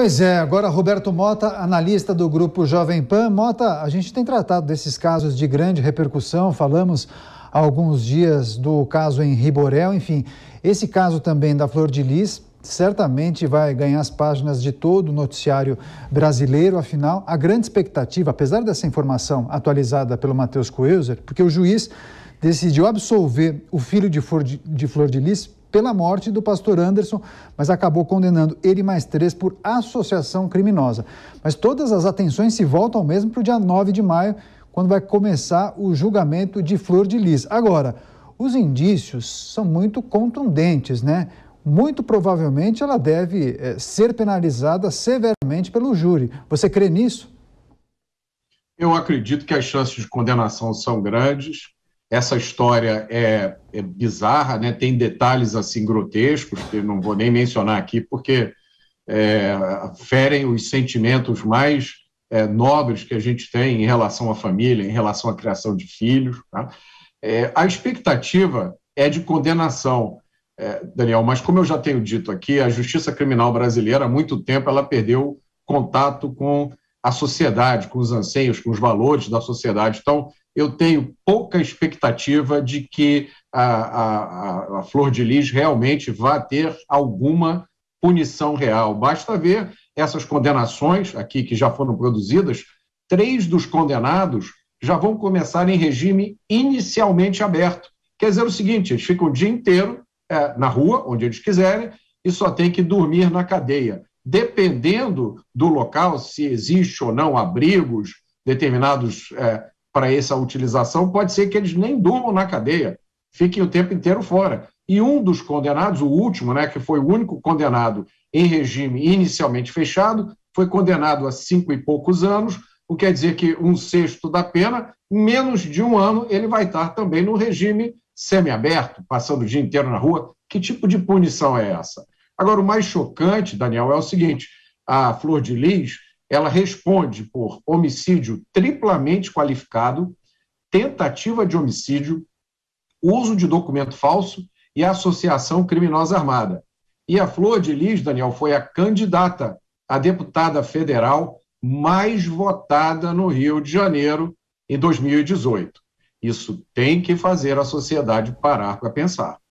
Pois é, agora Roberto Mota, analista do grupo Jovem Pan. Mota, a gente tem tratado desses casos de grande repercussão, falamos há alguns dias do caso em Riborel, enfim, esse caso também da Flor de Lis certamente vai ganhar as páginas de todo o noticiário brasileiro, afinal, a grande expectativa, apesar dessa informação atualizada pelo Matheus Coelzer, porque o juiz decidiu absolver o filho de Flor de, de, Lis pela morte do pastor Anderson, mas acabou condenando ele mais três por associação criminosa. Mas todas as atenções se voltam mesmo para o dia 9 de maio, quando vai começar o julgamento de Flor de Lis. Agora, os indícios são muito contundentes, né? Muito provavelmente ela deve é, ser penalizada severamente pelo júri. Você crê nisso? Eu acredito que as chances de condenação são grandes. Essa história é, é bizarra, né? tem detalhes assim grotescos que não vou nem mencionar aqui, porque é, ferem os sentimentos mais é, nobres que a gente tem em relação à família, em relação à criação de filhos. Tá? É, a expectativa é de condenação, é, Daniel, mas como eu já tenho dito aqui, a justiça criminal brasileira, há muito tempo, ela perdeu contato com a sociedade, com os anseios, com os valores da sociedade. Então, eu tenho pouca expectativa de que a, a, a Flor de Lis realmente vá ter alguma punição real. Basta ver essas condenações aqui que já foram produzidas, três dos condenados já vão começar em regime inicialmente aberto. Quer dizer o seguinte, eles ficam o dia inteiro é, na rua, onde eles quiserem, e só tem que dormir na cadeia. Dependendo do local, se existe ou não abrigos, determinados é, para essa utilização, pode ser que eles nem durmam na cadeia, fiquem o tempo inteiro fora. E um dos condenados, o último, né, que foi o único condenado em regime inicialmente fechado, foi condenado a cinco e poucos anos, o que quer dizer que um sexto da pena, menos de um ano, ele vai estar também no regime semiaberto, passando o dia inteiro na rua. Que tipo de punição é essa? Agora, o mais chocante, Daniel, é o seguinte: a Flor de Lis ela responde por homicídio triplamente qualificado, tentativa de homicídio, uso de documento falso e associação criminosa armada. E a Flor de Lis, Daniel, foi a candidata a deputada federal mais votada no Rio de Janeiro em 2018. Isso tem que fazer a sociedade parar para pensar.